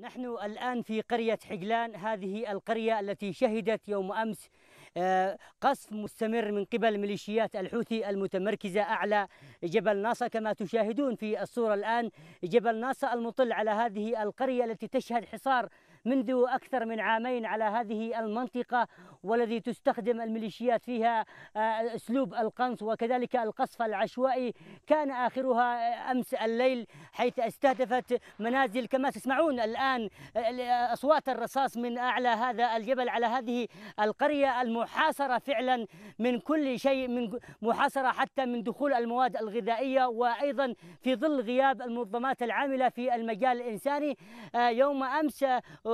نحن الآن في قرية حجلان هذه القرية التي شهدت يوم أمس آه، قصف مستمر من قبل ميليشيات الحوثي المتمركزة أعلى جبل ناصا كما تشاهدون في الصورة الآن جبل ناصا المطل على هذه القرية التي تشهد حصار منذ أكثر من عامين على هذه المنطقة والذي تستخدم الميليشيات فيها آه، أسلوب القنص وكذلك القصف العشوائي كان آخرها آه، أمس الليل حيث استهدفت منازل كما تسمعون الآن آه، أصوات الرصاص من أعلى هذا الجبل على هذه القرية المحاصرة فعلا من كل شيء من محاصرة حتى من دخول المواد الغذائية وأيضا في ظل غياب المنظمات العاملة في المجال الإنساني يوم أمس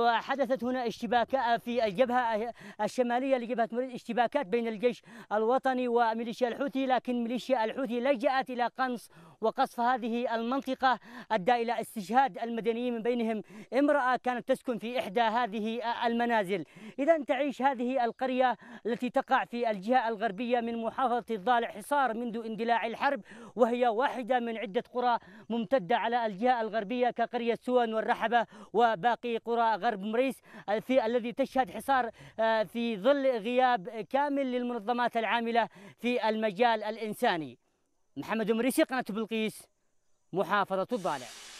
وحدثت هنا اشتباكات في الجبهة الشمالية لجبهة مريد اشتباكات بين الجيش الوطني وميليشيا الحوثي لكن ميليشيا الحوثي لجأت إلى قنص وقصف هذه المنطقة أدى إلى استشهاد المدنيين من بينهم امرأة كانت تسكن في إحدى هذه المنازل إذا تعيش هذه القرية التي تقع في الجهة الغربية من محافظة الضالع حصار منذ اندلاع الحرب وهي واحدة من عدة قرى ممتدة على الجهة الغربية كقرية سوان والرحبة وباقي قرى غرب مريس في الذي تشهد حصار آه، في ظل غياب كامل للمنظمات العاملة في المجال الإنساني محمد مريسي قناة بلقيس محافظة الضالع